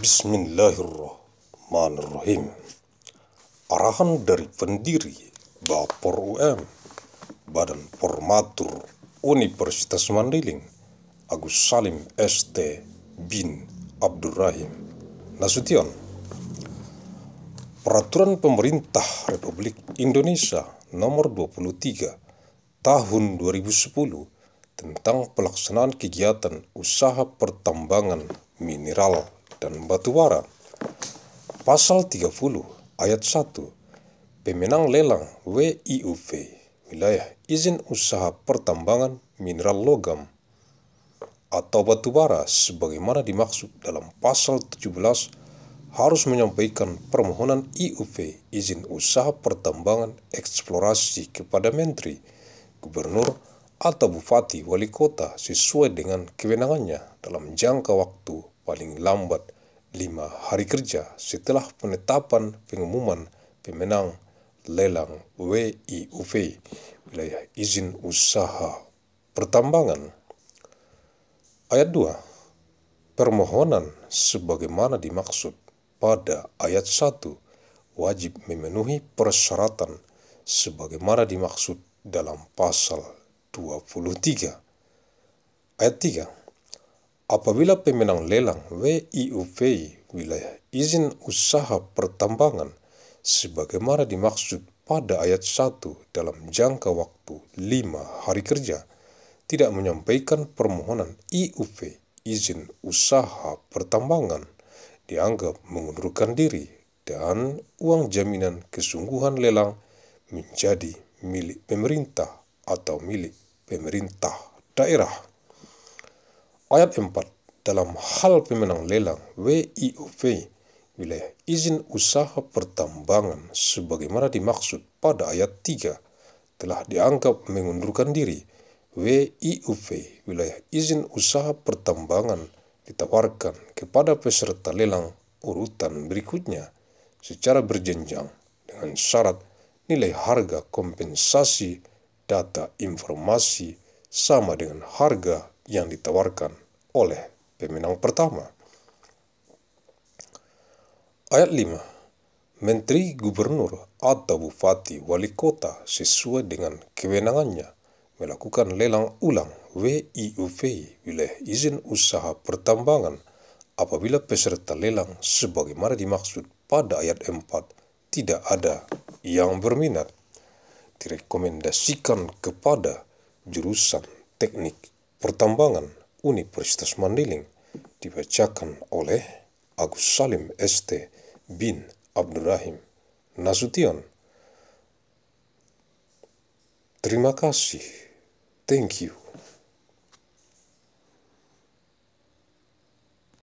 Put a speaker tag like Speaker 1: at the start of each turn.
Speaker 1: Bismillahirrahmanirrahim. Arahan dari pendiri Bapor UM, Badan Formatur Universitas Mandailing, Agus Salim ST bin Abdurrahim Nasution. Peraturan Pemerintah Republik Indonesia Nomor 23 Tahun 2010 tentang pelaksanaan kegiatan usaha pertambangan mineral dan bara. Pasal 30 ayat 1 Pemenang lelang WIUV wilayah izin usaha pertambangan mineral logam atau batubara sebagaimana dimaksud dalam pasal 17 harus menyampaikan permohonan IUV izin usaha pertambangan eksplorasi kepada Menteri, Gubernur, atau Bupati Wali Kota sesuai dengan kewenangannya dalam jangka waktu paling lambat lima hari kerja setelah penetapan pengumuman pemenang lelang WIUV wilayah izin usaha pertambangan. Ayat 2. Permohonan sebagaimana dimaksud pada ayat 1 wajib memenuhi persyaratan sebagaimana dimaksud dalam pasal 23. Ayat 3 Apabila pemenang lelang WIUV wilayah izin usaha pertambangan sebagaimana dimaksud pada ayat 1 dalam jangka waktu 5 hari kerja tidak menyampaikan permohonan IUV izin usaha pertambangan dianggap mengundurkan diri dan uang jaminan kesungguhan lelang menjadi milik pemerintah atau milik pemerintah daerah. Ayat empat dalam hal pemenang lelang WIOV wilayah izin usaha pertambangan sebagaimana dimaksud pada ayat 3 telah dianggap mengundurkan diri. WIUV wilayah izin usaha pertambangan ditawarkan kepada peserta lelang urutan berikutnya secara berjenjang dengan syarat nilai harga kompensasi data informasi sama dengan harga yang ditawarkan oleh pemenang pertama. Ayat 5. Menteri, gubernur, atau bupati, wali kota sesuai dengan kewenangannya melakukan lelang ulang WIUV wilayah izin usaha pertambangan apabila peserta lelang sebagaimana dimaksud pada ayat 4 tidak ada yang berminat. Direkomendasikan kepada jurusan teknik Pertambangan Universitas Mandiling dibacakan oleh Agus Salim ST bin Abdurrahim Nasution. Terima kasih. Thank you.